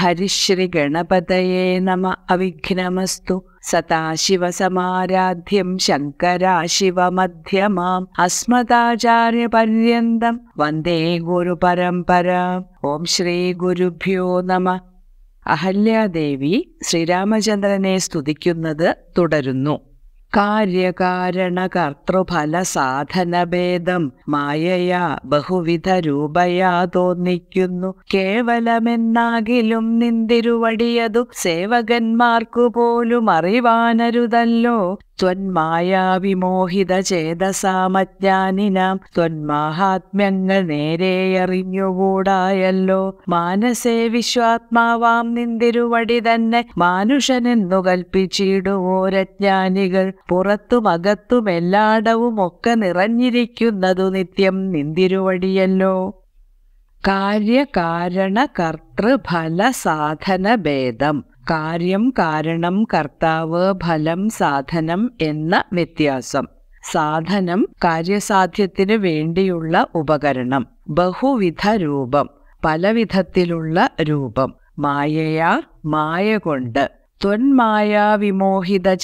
ഹരിശ്രീ ഗണപതയേ നമ അവിഘ്നമസ്തു സദാശിവസമാരാധ്യം ശങ്കരാശിവമധ്യമാം അസ്മദാചാര്യപര്യന്തം വന്ദേ ഗുരുപരമ്പരാം ഓം ശ്രീ ഗുരുഭ്യോ നമ അഹല്യാദേവി ശ്രീരാമചന്ദ്രനെ സ്തുതിക്കുന്നത് തുടരുന്നു കാര്യകാരണകർത്തൃഫല സാധനഭേദം മായയാ ബഹുവിധ രൂപയാ തോന്നിക്കുന്നു കേവലമെന്നാകിലും നിന്തിരുവടിയതു സേവകന്മാർക്കു പോലും അറിവാനരുതല്ലോ ത്വന്മായാവിമോഹിതചേതസാമജ്ഞാനിനാം ത്വന്മാഹാത്മ്യങ്ങൾ നേരെയറിഞ്ഞുകൂടായല്ലോ മാനസേ വിശ്വാത്മാവാം നിന്തിരുവടി തന്നെ മാനുഷനെന്നു കൽപ്പിച്ചിടുവോരജ്ഞാനികൾ പുറത്തും അകത്തും പുറത്തുമകത്തുമെല്ലാടവും ഒക്കെ നിറഞ്ഞിരിക്കുന്നതു നിത്യം നിന്തിരുവടിയല്ലോ കാര്യകാരണ കർത്തൃഫല സാധന ഭേദം കാര്യം കാരണം കർത്താവ് ഫലം സാധനം എന്ന വ്യത്യാസം സാധനം കാര്യസാധ്യത്തിന് വേണ്ടിയുള്ള ഉപകരണം ബഹുവിധ രൂപം പലവിധത്തിലുള്ള രൂപം മായയാ മായ കൊണ്ട്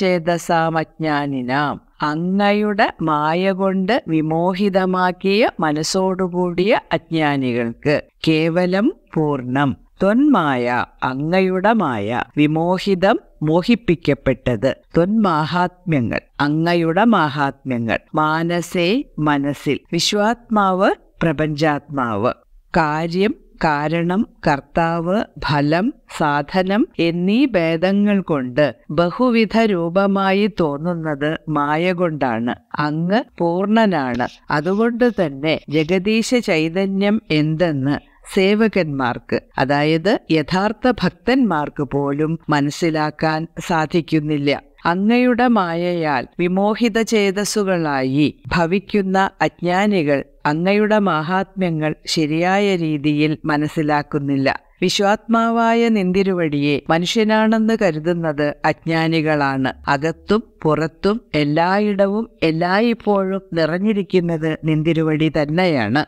ചേതസാമജ്ഞാനിനാം അങ്ങയുടെ മായ കൊണ്ട് വിമോഹിതമാക്കിയ മനസ്സോടുകൂടിയ അജ്ഞാനികൾക്ക് കേവലം പൂർണ്ണം ത്വന്മായ അങ്ങയുടമായ വിമോഹിതം മോഹിപ്പിക്കപ്പെട്ടത് ത്വന്മാഹാത്മ്യങ്ങൾ അങ്ങയുടെ മാഹാത്മ്യങ്ങൾ മാനസേ മനസ്സിൽ വിശ്വാത്മാവ് പ്രപഞ്ചാത്മാവ് കാര്യം കാരണം കർത്താവ് ഫലം സാധനം എന്നീ ഭേദങ്ങൾ കൊണ്ട് ബഹുവിധ രൂപമായി തോന്നുന്നത് മായ കൊണ്ടാണ് അങ്ങ് പൂർണ്ണനാണ് അതുകൊണ്ട് തന്നെ ജഗദീശ ചൈതന്യം എന്തെന്ന് സേവകന്മാർക്ക് അതായത് യഥാർത്ഥ ഭക്തന്മാർക്ക് പോലും മനസ്സിലാക്കാൻ സാധിക്കുന്നില്ല അങ്ങയുടെ മായയാൽ വിമോഹിത ചേതസ്സുകളായി ഭവിക്കുന്ന അജ്ഞാനികൾ അങ്ങയുടെ മഹാത്മ്യങ്ങൾ ശരിയായ രീതിയിൽ മനസ്സിലാക്കുന്നില്ല വിശ്വാത്മാവായ നിന്തിരുവടിയെ മനുഷ്യനാണെന്ന് കരുതുന്നത് അജ്ഞാനികളാണ് അകത്തും പുറത്തും എല്ലായിടവും എല്ലായിപ്പോഴും നിറഞ്ഞിരിക്കുന്നത് നിന്തിരുവടി തന്നെയാണ്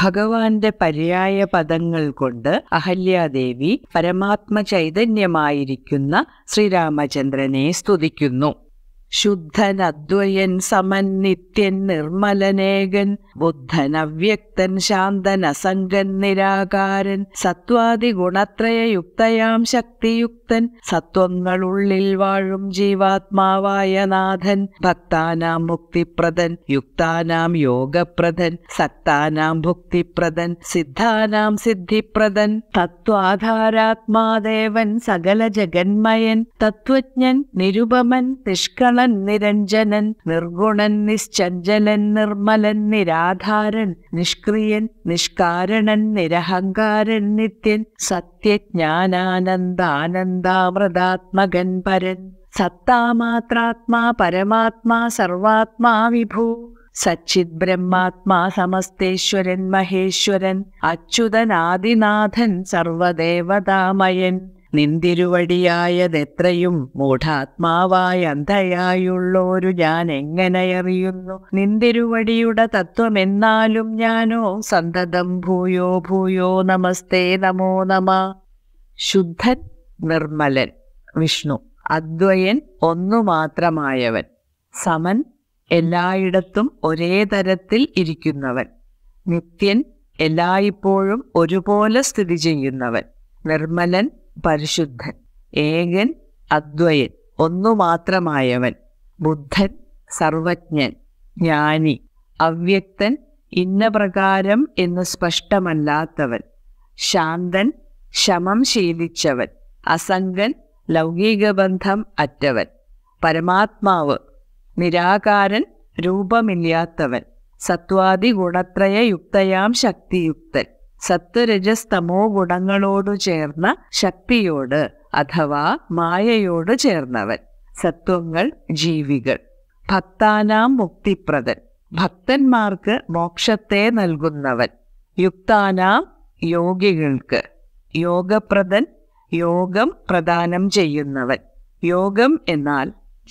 ഭഗവാന്റെ പര്യായ പദങ്ങൾ കൊണ്ട് അഹല്യാദേവി പരമാത്മ ചൈതന്യമായിരിക്കുന്ന ശ്രീരാമചന്ദ്രനെ സ്തുതിക്കുന്നു ശുദ്ധനദ്വയൻ സമൻ നിത്യൻ നിർമ്മലനേകൻ ബുദ്ധൻ അവ്യക്തൻ ശാന്തൻ അസംഗൻ നിരാകാരൻ സത്വാദി ഗുണത്രയയുക്തയാം ശക്തിയുക്തൻ സത്വങ്ങളുള്ളിൽ വാഴും ജീവാത്മാവായ നാഥൻ ഭക്താനാം മുക്തിപ്രദൻ യുക്താനാം യോഗപ്രദൻ സക്താനാം ഭുക്തിപ്രദൻ സിദ്ധാനാം സിദ്ധിപ്രദൻ തത്വാധാരാത്മാദേവൻ സകല ജഗന്മയൻ തത്വജ്ഞൻ നിരുപമൻ നിഷ്കളൻ നിരഞ്ജനൻ നിർഗുണൻ നിശ്ചഞ്ചലൻ നിർമ്മലൻ നിരാ നിരാധാരൻ നിഷ്ക്രിയൻ നിഷ്കാരണൻ നിരഹങ്കാരൻ നിത്യൻ സത്യജ്ഞാനാനന്ദാനന്ദാമൃതാത്മകൻ പരൻ സത്താമാത്രാത്മാ പരമാത്മാ സർവാത്മാ വിഭൂ സച്ചിത് ബ്രഹ്മാത്മാ സമസ്തേശ്വരൻ മഹേശ്വരൻ അച്യുതനാദിനാഥൻ സർവദേവതാമയൻ നിന്തിരുവടിയായതെത്രയും മൂഢാത്മാവായ അന്ധയായുള്ളോരു ഞാൻ എങ്ങനെയറിയുന്നു നിന്തിരുവടിയുടെ തത്വമെന്നാലും ഞാനോ സന്തതം ഭൂയോ ഭൂയോ നമസ്തേ നമോ നമ ശുദ്ധൻ നിർമ്മലൻ വിഷ്ണു അദ്വയൻ ഒന്നു മാത്രമായവൻ സമൻ എല്ലായിടത്തും ഒരേ തരത്തിൽ ഇരിക്കുന്നവൻ നിത്യൻ എല്ലായ്പ്പോഴും ഒരുപോലെ സ്ഥിതി ചെയ്യുന്നവൻ നിർമ്മലൻ പരിശുദ്ധൻ ഏകൻ അദ്വയൻ ഒന്നു മാത്രമായവൻ ബുദ്ധൻ സർവജ്ഞൻ ജ്ഞാനി അവ്യക്തൻ ഇന്ന പ്രകാരം എന്ന് സ്പഷ്ടമല്ലാത്തവൻ ശാന്തൻ ശമം ശീലിച്ചവൻ അസംഗൻ ലൗകികബന്ധം അറ്റവൻ പരമാത്മാവ് നിരാകാരൻ രൂപമില്ലാത്തവൻ സത്വാദി ഗുണത്രയയുക്തയാം ശക്തിയുക്തൻ സത്വരജസ്തമോ തമോ ഗുണങ്ങളോടു ചേർന്ന ശക്തിയോട് അഥവാ മായയോട് ചേർന്നവൻ സത്വങ്ങൾ ജീവികൾ ഭക്താനാം മുക്തിപ്രദൻ ഭക്തന്മാർക്ക് മോക്ഷത്തെ നൽകുന്നവൻ യുക്താനാം യോഗികൾക്ക് യോഗപ്രദൻ യോഗം പ്രദാനം ചെയ്യുന്നവൻ യോഗം എന്നാൽ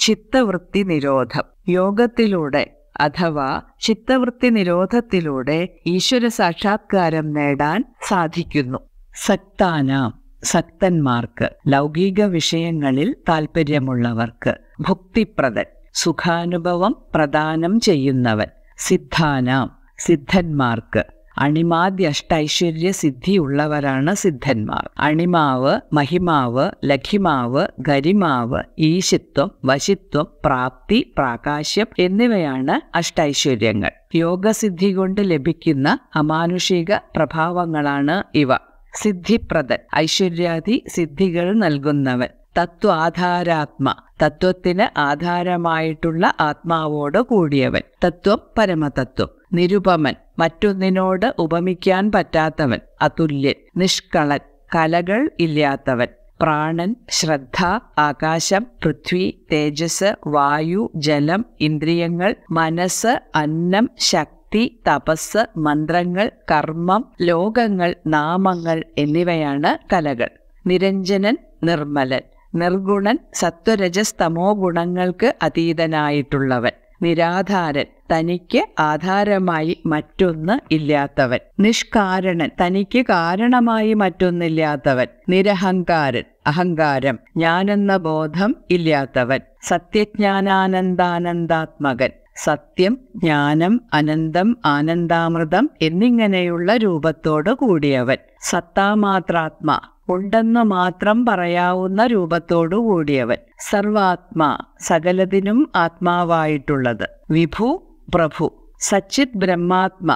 ചിത്തവൃത്തി നിരോധം യോഗത്തിലൂടെ അഥവാ ചിത്തവൃത്തി നിരോധത്തിലൂടെ ഈശ്വര സാക്ഷാത്കാരം നേടാൻ സാധിക്കുന്നു സക്താനാം സക്തന്മാർക്ക് ലൗകിക വിഷയങ്ങളിൽ താൽപ്പര്യമുള്ളവർക്ക് ഭുക്തിപ്രദൻ സുഖാനുഭവം പ്രദാനം ചെയ്യുന്നവൻ സിദ്ധാനാം സിദ്ധന്മാർക്ക് അണിമാദ്യ അഷ്ടൈശ്വര്യ സിദ്ധിയുള്ളവരാണ് സിദ്ധന്മാർ അണിമാവ് മഹിമാവ് ലഖിമാവ് ഗരിമാവ് ഈശിത്വം വശിത്വം പ്രാപ്തി പ്രാകാശ്യം എന്നിവയാണ് അഷ്ടൈശ്വര്യങ്ങൾ യോഗസിദ്ധി കൊണ്ട് ലഭിക്കുന്ന അമാനുഷിക പ്രഭാവങ്ങളാണ് ഇവ സിദ്ധിപ്രദൻ ഐശ്വര്യാദി സിദ്ധികൾ നൽകുന്നവൻ തത്വാധാരാത്മ തത്വത്തിന് ആധാരമായിട്ടുള്ള ആത്മാവോട് കൂടിയവൻ തത്വം പരമതത്വം നിരുപമൻ മറ്റൊന്നിനോട് ഉപമിക്കാൻ പറ്റാത്തവൻ അതുല്യൻ നിഷ്കളൻ കലകൾ ഇല്ലാത്തവൻ പ്രാണൻ ശ്രദ്ധ ആകാശം പൃഥ്വി തേജസ് വായു ജലം ഇന്ദ്രിയങ്ങൾ മനസ്സ് അന്നം ശക്തി തപസ് മന്ത്രങ്ങൾ കർമ്മം ലോകങ്ങൾ നാമങ്ങൾ എന്നിവയാണ് കലകൾ നിരഞ്ജനൻ നിർമ്മലൻ നിർഗുണൻ സത്വരജസ്തമോ ഗുണങ്ങൾക്ക് അതീതനായിട്ടുള്ളവൻ നിരാധാരൻ തനിക്ക് ആധാരമായി മറ്റൊന്ന് ഇല്ലാത്തവൻ നിഷ്കാരണൻ തനിക്ക് കാരണമായി മറ്റൊന്നില്ലാത്തവൻ നിരഹങ്കാരൻ അഹങ്കാരം ഞാനെന്ന ബോധം ഇല്ലാത്തവൻ സത്യജ്ഞാനാനന്ദാനന്ദാത്മകൻ സത്യം ജ്ഞാനം അനന്തം ആനന്ദാമൃതം എന്നിങ്ങനെയുള്ള രൂപത്തോടു കൂടിയവൻ സത്താമാത്രാത്മ ഉണ്ടെന്ന് മാത്രം പറയാവുന്ന രൂപത്തോടു കൂടിയവൻ സർവാത്മാ സകലതിനും ആത്മാവായിട്ടുള്ളത് വിഭു പ്രഭു സച്ചിത് ബ്രഹ്മാത്മ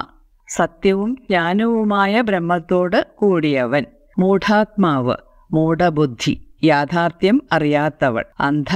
സത്യവും ജ്ഞാനവുമായ ബ്രഹ്മത്തോട് കൂടിയവൻ മൂഢാത്മാവ് മൂഢബുദ്ധി യാഥാർത്ഥ്യം അറിയാത്തവൾ അന്ധ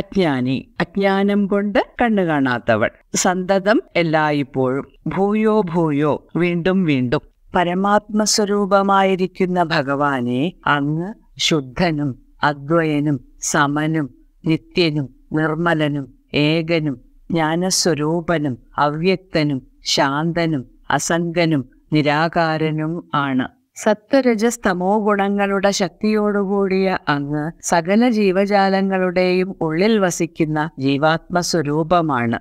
അജ്ഞാനി അജ്ഞാനം കൊണ്ട് കണ്ണു കാണാത്തവൾ സന്തതം എല്ലായിപ്പോഴും ഭൂയോ ഭൂയോ വീണ്ടും വീണ്ടും പരമാത്മസ്വരൂപമായിരിക്കുന്ന ഭഗവാനെ അങ്ങ് ശുദ്ധനും അദ്വയനും സമനും നിത്യനും നിർമ്മലനും ഏകനും ജ്ഞാനസ്വരൂപനും അവ്യക്തനും ശാന്തനും അസംഗനും നിരാകാരനും ആണ് സത്വരജസ്തമോ ഗുണങ്ങളുടെ ശക്തിയോടുകൂടിയ അങ്ങ് സകല ജീവജാലങ്ങളുടെയും ഉള്ളിൽ വസിക്കുന്ന ജീവാത്മസ്വരൂപമാണ്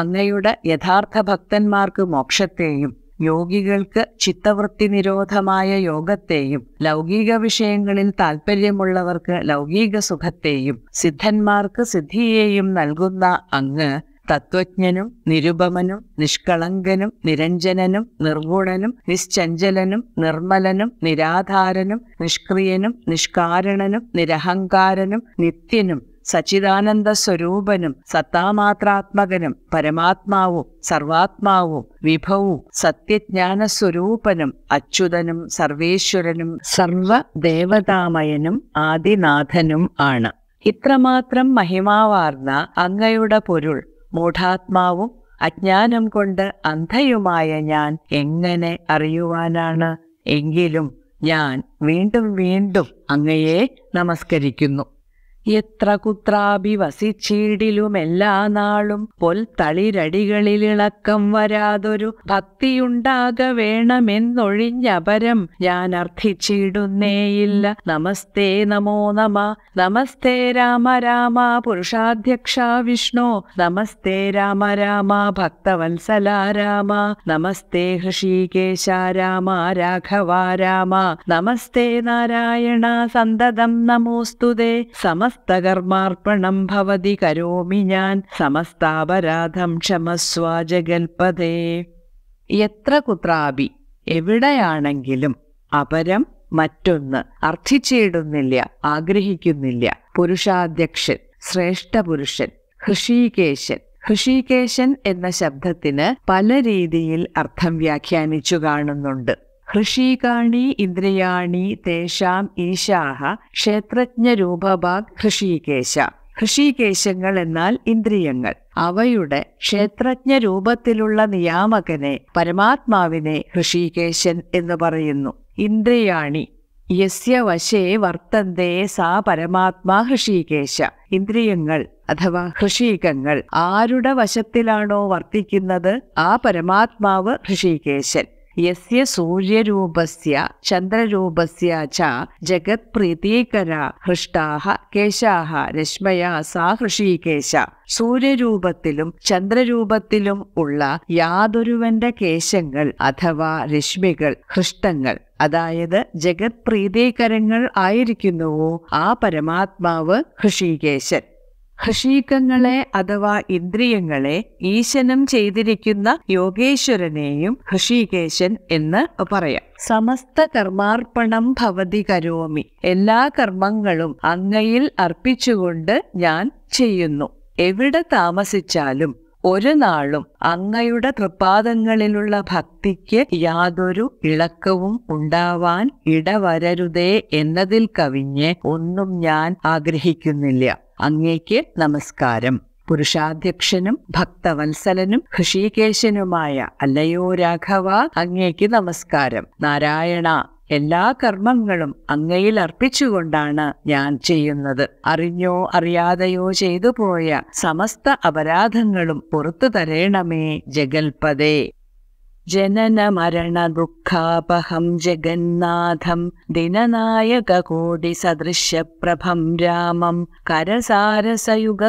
അങ്ങയുടെ യഥാർത്ഥ ഭക്തന്മാർക്ക് മോക്ഷത്തെയും യോഗികൾക്ക് ചിത്തവൃത്തി നിരോധമായ യോഗത്തെയും ലൗകിക വിഷയങ്ങളിൽ താൽപ്പര്യമുള്ളവർക്ക് ലൗകിക സുഖത്തെയും സിദ്ധന്മാർക്ക് സിദ്ധിയെയും നൽകുന്ന അങ്ങ് തത്വജ്ഞനും നിരുപമനും നിഷ്കളങ്കനും നിരഞ്ജനനും നിർഗുണനും നിശ്ചഞ്ചലനും നിർമ്മലനും നിരാധാരനും നിഷ്ക്രിയനും നിഷ്കാരണനും നിരഹങ്കാരനും നിത്യനും സച്ചിദാനന്ദ സ്വരൂപനും സത്താമാത്രാത്മകനും പരമാത്മാവും സർവാത്മാവും വിഭവും സത്യജ്ഞാന സ്വരൂപനും അച്യുതനും സർവേശ്വരനും സർവദേവതാമയനും ആദിനാഥനും ആണ് ഇത്രമാത്രം മഹിമാവാർന്ന അങ്ങയുടെ പൊരുൾ മൂഢാത്മാവും അജ്ഞാനം കൊണ്ട് അന്ധയുമായ ഞാൻ എങ്ങനെ അറിയുവാനാണ് എങ്കിലും ഞാൻ വീണ്ടും വീണ്ടും അങ്ങയെ നമസ്കരിക്കുന്നു എത്ര കുത്രാപി വസിച്ചീടിലുമെല്ലാ നാളും തളിരടികളിലിളക്കം വരാതൊരു ഭക്തിയുണ്ടാക വേണമെന്നൊഴിഞ്ഞപരം ഞാൻ അർത്ഥിച്ചിടുന്നേയില്ല നമസ്തേ നമോ നമ നമസ്തേ രാമ രാമ പുരുഷാധ്യക്ഷ വിഷ്ണു നമസ്തേ രാമ രാമ ഭക്തവത്സല രാമ നമസ്തേ ഹൃഷികേശ രാമ രാഘവ രാമ നമസ്തേ നാരായണ സന്തതം നമോസ്തുതേ സമ സമസ്തകർമാർപ്പണം ഭവതി കരോമി ഞാൻ സമസ്താപരാധം ക്ഷമസ്വാജകൽപതേ എത്ര കുത്രാപി എവിടെയാണെങ്കിലും അപരം മറ്റൊന്ന് അർത്ഥിച്ചിടുന്നില്ല ആഗ്രഹിക്കുന്നില്ല പുരുഷാധ്യക്ഷൻ ശ്രേഷ്ഠ പുരുഷൻ ഹൃഷീകേശൻ ഹൃഷീകേശൻ എന്ന ശബ്ദത്തിന് പല രീതിയിൽ അർത്ഥം വ്യാഖ്യാനിച്ചു കാണുന്നുണ്ട് ഹൃഷീകാണി ഇന്ദ്രിയാണി തേശാം ഈശാഹ ക്ഷേത്രജ്ഞരൂപഭാഗ് ഹൃഷീകേശ ഹൃഷീകേശങ്ങൾ എന്നാൽ ഇന്ദ്രിയങ്ങൾ അവയുടെ ക്ഷേത്രജ്ഞ രൂപത്തിലുള്ള നിയാമകനെ പരമാത്മാവിനെ ഹൃഷീകേശൻ എന്ന് പറയുന്നു ഇന്ദ്രിയാണി യസ്യ വശേ വർത്തന്തേ സാ പരമാത്മാ ഹൃഷീകേശ ഇന്ദ്രിയങ്ങൾ അഥവാ ഹൃഷീകങ്ങൾ ആരുടെ വശത്തിലാണോ വർത്തിക്കുന്നത് ആ പരമാത്മാവ് ഹൃഷീകേശൻ യസ്യ സൂര്യരൂപസ്യ ചന്ദ്രരൂപസ്യ ച ജഗത് പ്രീതീകര ഹൃഷ്ടാഹ കേശാഹ രശ്മയാ സാ സൂര്യരൂപത്തിലും ചന്ദ്രരൂപത്തിലും ഉള്ള യാതൊരുവന്റെ കേശങ്ങൾ അഥവാ രശ്മികൾ ഹൃഷ്ടങ്ങൾ അതായത് ജഗത് പ്രീതീകരങ്ങൾ ആയിരിക്കുന്നുവോ ആ പരമാത്മാവ് ഹൃഷീകേശൻ ഹൃഷീകങ്ങളെ അഥവാ ഇന്ദ്രിയങ്ങളെ ഈശനം ചെയ്തിരിക്കുന്ന യോഗേശ്വരനെയും ഹൃഷീകേശൻ എന്ന് പറയാം സമസ്ത കർമാർപ്പണം ഭവതി കരോമി എല്ലാ കർമ്മങ്ങളും അങ്ങയിൽ അർപ്പിച്ചുകൊണ്ട് ഞാൻ ചെയ്യുന്നു എവിടെ താമസിച്ചാലും ഒരു നാളും അങ്ങയുടെ തൃപ്പാദങ്ങളിലുള്ള ഭക്തിക്ക് യാതൊരു ഇളക്കവും ഉണ്ടാവാൻ ഇടവരരുതേ എന്നതിൽ കവിഞ്ഞ് ഒന്നും ഞാൻ ആഗ്രഹിക്കുന്നില്ല അങ്ങേക്ക് നമസ്കാരം പുരുഷാധ്യക്ഷനും ഭക്തവത്സലനും ഋഷികേശനുമായ അല്ലയോ രാഘവ അങ്ങേക്ക് നമസ്കാരം നാരായണ എല്ലാ കർമ്മങ്ങളും അങ്ങയിൽ അർപ്പിച്ചുകൊണ്ടാണ് ഞാൻ ചെയ്യുന്നത് അറിഞ്ഞോ അറിയാതെയോ ചെയ്തു പോയ സമസ്ത അപരാധങ്ങളും പുറത്തു തരേണമേ ജഗൽപദേ जननमरणदुःखापहं जगन्नाथं दिननायककोटिसदृश्यप्रभं रामं करसारसयुग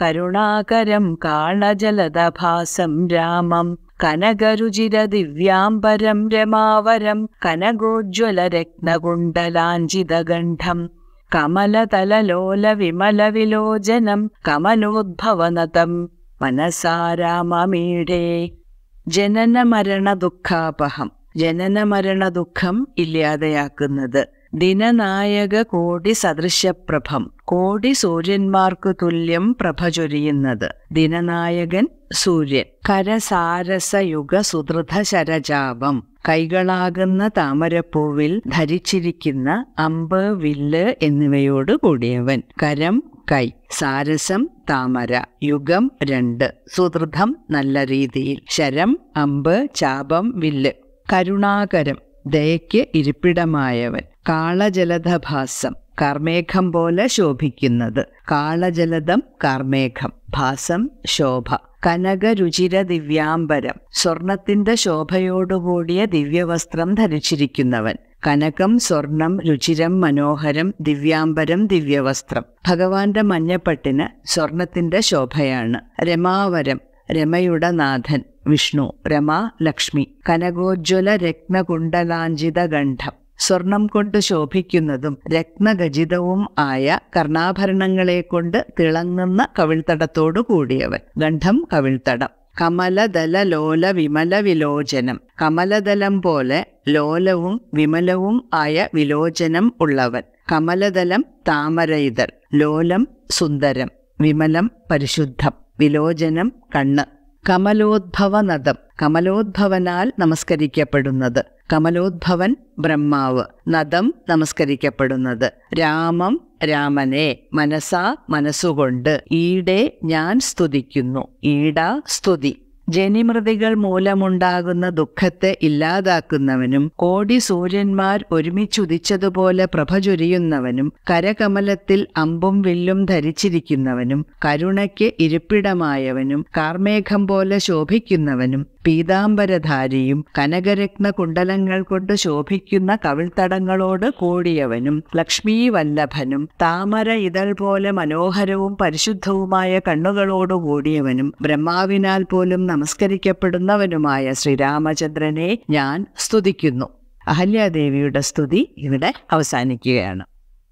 करुणाकरं काणजलदभासं रामं कनगरुजिर रमावरं कनगोज्ज्वल रत्नगुण्डलाञ्जिदगण्ठं कमलोद्भवनतं ജനന മരണ ദുഃഖാപഹം ജനന മരണ ദുഃഖം ഇല്ലാതെയാക്കുന്നത് ദിനനായക കോടി സദൃശപ്രഭം കോടി സൂര്യന്മാർക്കു തുല്യം പ്രഭ ചൊരിയുന്നത് ദിനനായകൻ സൂര്യൻ കരസാരസയുഗ സുദൃഢ ശരചാപം കൈകളാകുന്ന താമരപ്പൂവിൽ ധരിച്ചിരിക്കുന്ന അമ്പ് വില്ല് എന്നിവയോട് കൂടിയവൻ കരം കൈ സാരസം താമര യുഗം രണ്ട് സുദൃഢം നല്ല രീതിയിൽ ശരം അമ്പ് ചാപം വില്ല് കരുണാകരം ദയയ്ക്ക് ഇരിപ്പിടമായവൻ കാളജലധഭാസം കർമേഘം പോലെ ശോഭിക്കുന്നത് കാളജലധം കർമേഘം ഭാസം ശോഭ രുചിര ദിവ്യാംബരം സ്വർണത്തിന്റെ ശോഭയോടുകൂടിയ ദിവ്യവസ്ത്രം ധരിച്ചിരിക്കുന്നവൻ കനകം സ്വർണം രുചിരം മനോഹരം ദിവ്യാംബരം ദിവ്യവസ്ത്രം ഭഗവാന്റെ മഞ്ഞപ്പട്ടിന് സ്വർണത്തിന്റെ ശോഭയാണ് രമാവരം രമയുടെ നാഥൻ വിഷ്ണു രമ ലക്ഷ്മി കനകോജ്വല രത്നകുണ്ടലാഞ്ചിത ഗണ്ഠം സ്വർണം കൊണ്ട് ശോഭിക്കുന്നതും രത്നഖചിതവും ആയ കർണാഭരണങ്ങളെ കൊണ്ട് തിളങ്ങുന്ന കവിൾത്തടത്തോടു കൂടിയവൻ ഗണ്ഠം കവിൾത്തടം കമലദല ലോല വിമല വിലോചനം കമലദലം പോലെ ലോലവും വിമലവും ആയ വിലോചനം ഉള്ളവൻ കമലദലം താമരയിതൽ ലോലം സുന്ദരം വിമലം പരിശുദ്ധം വിലോചനം കണ്ണ് കമലോദ്ഭവനദം കമലോദ്ഭവനാൽ നമസ്കരിക്കപ്പെടുന്നത് കമലോദ്ഭവൻ ബ്രഹ്മാവ് നദം നമസ്കരിക്കപ്പെടുന്നത് രാമം രാമനെ മനസാ മനസ്സുകൊണ്ട് ഈടെ ഞാൻ സ്തുതിക്കുന്നു ഈട സ്തുതി ജനിമൃതികൾ മൂലമുണ്ടാകുന്ന ദുഃഖത്തെ ഇല്ലാതാക്കുന്നവനും കോടി സൂര്യന്മാർ ഒരുമിച്ചുദിച്ചതുപോലെ പ്രഭ ചൊരിയുന്നവനും കരകമലത്തിൽ അമ്പും വില്ലും ധരിച്ചിരിക്കുന്നവനും കരുണയ്ക്ക് ഇരിപ്പിടമായവനും കാർമേഘം പോലെ ശോഭിക്കുന്നവനും പീതാംബരധാരിയും കനകരത്ന കുണ്ടലങ്ങൾ കൊണ്ട് ശോഭിക്കുന്ന കവിൾത്തടങ്ങളോട് കൂടിയവനും ലക്ഷ്മീവല്ലഭനും താമര ഇതൾ പോലെ മനോഹരവും പരിശുദ്ധവുമായ കണ്ണുകളോട് കൂടിയവനും ബ്രഹ്മാവിനാൽ പോലും നമസ്കരിക്കപ്പെടുന്നവനുമായ ശ്രീരാമചന്ദ്രനെ ഞാൻ സ്തുതിക്കുന്നു അഹല്യാദേവിയുടെ സ്തുതി ഇവിടെ അവസാനിക്കുകയാണ്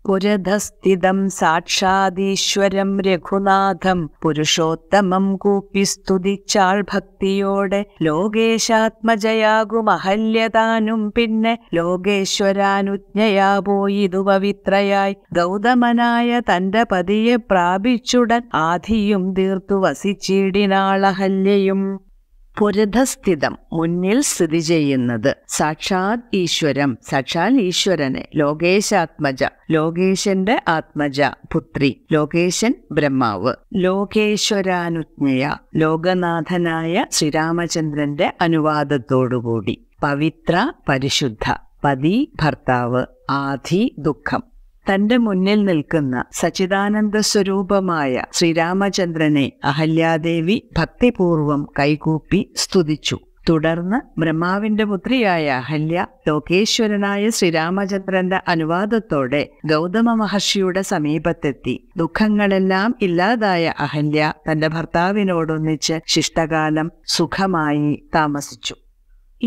പുരധസ്ഥിതം സാക്ഷാദീശ്വരം രഘുനാഥം പുരുഷോത്തമം കൂപ്പി സ്തുതിച്ചാൾ ഭക്തിയോടെ ലോകേശാത്മജയാകു മഹല്യതാനും പിന്നെ ലോകേശ്വരാനുജ്ഞയാ പോയിതു പവിത്രയായി ഗൗതമനായ തന്റെ പതിയെ പ്രാപിച്ചുടൻ ആധിയും തീർത്തു വസിച്ചിടിനാളഹല്യയും പുരതസ്ഥിതം മുന്നിൽ സ്ഥിതി ചെയ്യുന്നത് സാക്ഷാത് ഈശ്വരം സാക്ഷാൽ ഈശ്വരനെ ലോകേശാത്മജ ലോകേശന്റെ ആത്മജ പുത്രി ലോകേശൻ ബ്രഹ്മാവ് ലോകേശ്വരാനുജ്ഞയ ലോകനാഥനായ ശ്രീരാമചന്ദ്രന്റെ അനുവാദത്തോടുകൂടി പവിത്ര പരിശുദ്ധ പതി ഭർത്താവ് ആധി ദുഃഖം തന്റെ മുന്നിൽ നിൽക്കുന്ന സച്ചിദാനന്ദ സ്വരൂപമായ ശ്രീരാമചന്ദ്രനെ അഹല്യാദേവി ഭക്തിപൂർവം കൈകൂപ്പി സ്തുതിച്ചു തുടർന്ന് ബ്രഹ്മാവിന്റെ പുത്രിയായ അഹല്യ ലോകേശ്വരനായ ശ്രീരാമചന്ദ്രന്റെ അനുവാദത്തോടെ ഗൗതമ മഹർഷിയുടെ സമീപത്തെത്തി ദുഃഖങ്ങളെല്ലാം ഇല്ലാതായ അഹല്യ തന്റെ ഭർത്താവിനോടൊന്നിച്ച് ശിഷ്ടകാലം സുഖമായി താമസിച്ചു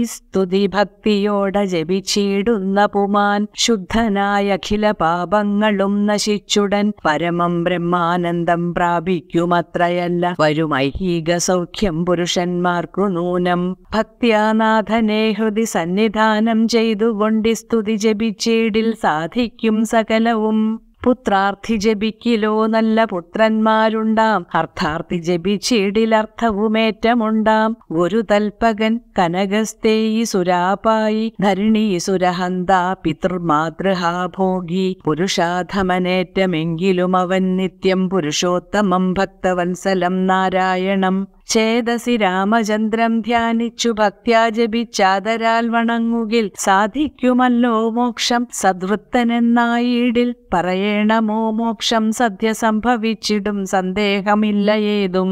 ഇസ്തുതി ഭക്തിയോടെ ജപിച്ചിടുന്ന പുമാൻ ശുദ്ധനായ അഖില പാപങ്ങളും നശിച്ചുടൻ പരമം ബ്രഹ്മാനന്ദം പ്രാപിക്കുമത്രയല്ല വരും ഐഹിക സൗഖ്യം പുരുഷന്മാർക്കു നൂനം ഭക്തിയാനാഥനെ ഹൃദി സന്നിധാനം ചെയ്തുകൊണ്ടിസ്തുതി ജപിച്ചിടിൽ സാധിക്കും സകലവും പുത്രാർത്ഥി ജപിക്കിലോ നല്ല പുത്രന്മാരുണ്ടാം അർത്ഥാർത്ഥി ജപിച്ചിടിലർത്ഥവുമേറ്റമുണ്ടാം ഒരു തൽപകൻ കനകസ്തേയി സുരാപായി ധരണി സുരഹന്ത പിതൃമാതൃഹാഭോഗി ഭോഗി പുരുഷാധമനേറ്റമെങ്കിലും അവൻ നിത്യം പുരുഷോത്തമം ഭക്തവത്സലം നാരായണം ചേതസി രാമചന്ദ്രം ധ്യാനിച്ചു ഭക്ത്യാ ജപിച്ചാതരാൽ വണങ്ങുകിൽ സാധിക്കുമല്ലോ മോക്ഷം സദ്വൃത്തനെന്നായിടിൽ പറയണമോ മോക്ഷം സദ്യ സംഭവിച്ചിടും സന്ദേഹമില്ല ഏതും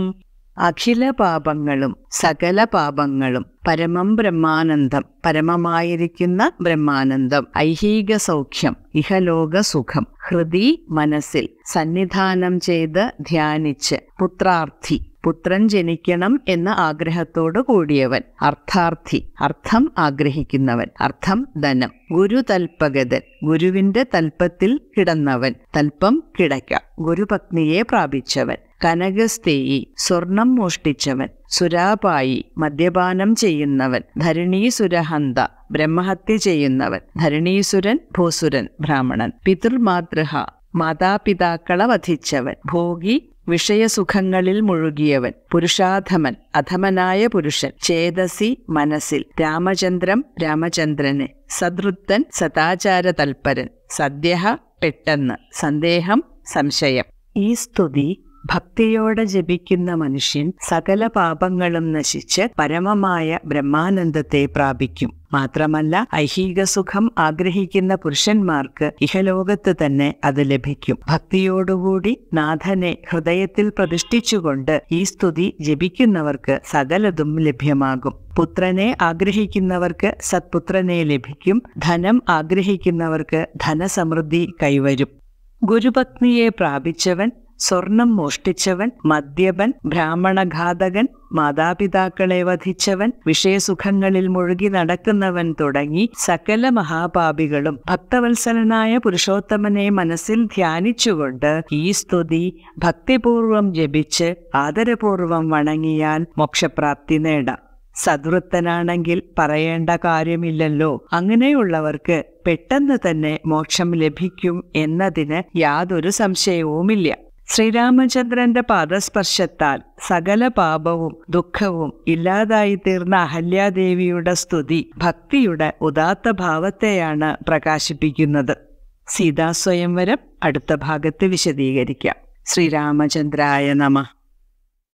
അഖില പാപങ്ങളും സകല പാപങ്ങളും പരമം ബ്രഹ്മാനന്ദം പരമമായിരിക്കുന്ന ബ്രഹ്മാനന്ദം ഐഹിക സൗഖ്യം ഇഹലോക സുഖം ഹൃദി മനസ്സിൽ സന്നിധാനം ചെയ്ത് ധ്യാനിച്ച് പുത്രാർത്ഥി പുത്രൻ ജനിക്കണം എന്ന ആഗ്രഹത്തോടു കൂടിയവൻ അർത്ഥാർത്ഥി അർത്ഥം ആഗ്രഹിക്കുന്നവൻ അർത്ഥം ധനം ഗുരു തൽപഗതൻ ഗുരുവിന്റെ തൽപ്പത്തിൽ കിടന്നവൻ തൽപ്പം കിടക്ക ഗുരുപത്നിയെ പ്രാപിച്ചവൻ കനകസ്ഥേയി സ്വർണം മോഷ്ടിച്ചവൻ സുരാപായി മദ്യപാനം ചെയ്യുന്നവൻ ധരണീസുരഹന്ത ബ്രഹ്മഹത്യ ചെയ്യുന്നവൻ ധരണീസുരൻ ഭൂസുരൻ ബ്രാഹ്മണൻ പിതൃമാതൃഹ മാതാപിതാക്കളെ വധിച്ചവൻ ഭോഗി വിഷയസുഖങ്ങളിൽ മുഴുകിയവൻ പുരുഷാധമൻ അധമനായ പുരുഷൻ ചേതസി മനസ്സിൽ രാമചന്ദ്രം രാമചന്ദ്രന് സദൃത്തൻ സദാചാര തൽപരൻ സദ്യ പെട്ടെന്ന് സന്ദേഹം സംശയം ഈ സ്തുതി ഭക്തിയോടെ ജപിക്കുന്ന മനുഷ്യൻ സകല പാപങ്ങളും നശിച്ച് പരമമായ ബ്രഹ്മാനന്ദത്തെ പ്രാപിക്കും മാത്രമല്ല ഐഹിക സുഖം ആഗ്രഹിക്കുന്ന പുരുഷന്മാർക്ക് ഇഹലോകത്ത് തന്നെ അത് ലഭിക്കും ഭക്തിയോടുകൂടി നാഥനെ ഹൃദയത്തിൽ പ്രതിഷ്ഠിച്ചുകൊണ്ട് ഈ സ്തുതി ജപിക്കുന്നവർക്ക് സകലതും ലഭ്യമാകും പുത്രനെ ആഗ്രഹിക്കുന്നവർക്ക് സത്പുത്രനെ ലഭിക്കും ധനം ആഗ്രഹിക്കുന്നവർക്ക് ധനസമൃദ്ധി കൈവരും ഗുരുപത്നിയെ പ്രാപിച്ചവൻ സ്വർണം മോഷ്ടിച്ചവൻ മദ്യപൻ ബ്രാഹ്മണഘാതകൻ മാതാപിതാക്കളെ വധിച്ചവൻ വിഷയസുഖങ്ങളിൽ മുഴുകി നടക്കുന്നവൻ തുടങ്ങി സകല മഹാപാപികളും ഭക്തവത്സലനായ പുരുഷോത്തമനെ മനസ്സിൽ ധ്യാനിച്ചുകൊണ്ട് ഈ സ്തുതി ഭക്തിപൂർവം ജപിച്ച് ആദരപൂർവം വണങ്ങിയാൽ മോക്ഷപ്രാപ്തി നേടാം സദൃത്തനാണെങ്കിൽ പറയേണ്ട കാര്യമില്ലല്ലോ അങ്ങനെയുള്ളവർക്ക് പെട്ടെന്ന് തന്നെ മോക്ഷം ലഭിക്കും എന്നതിന് യാതൊരു സംശയവുമില്ല ശ്രീരാമചന്ദ്രന്റെ പാദസ്പർശത്താൽ സകല പാപവും ദുഃഖവും ഇല്ലാതായി തീർന്ന അഹല്യാദേവിയുടെ സ്തുതി ഭക്തിയുടെ ഉദാത്ത ഭാവത്തെയാണ് പ്രകാശിപ്പിക്കുന്നത് സീതാസ്വയംവരം അടുത്ത ഭാഗത്ത് വിശദീകരിക്കാം ശ്രീരാമചന്ദ്രായ നമ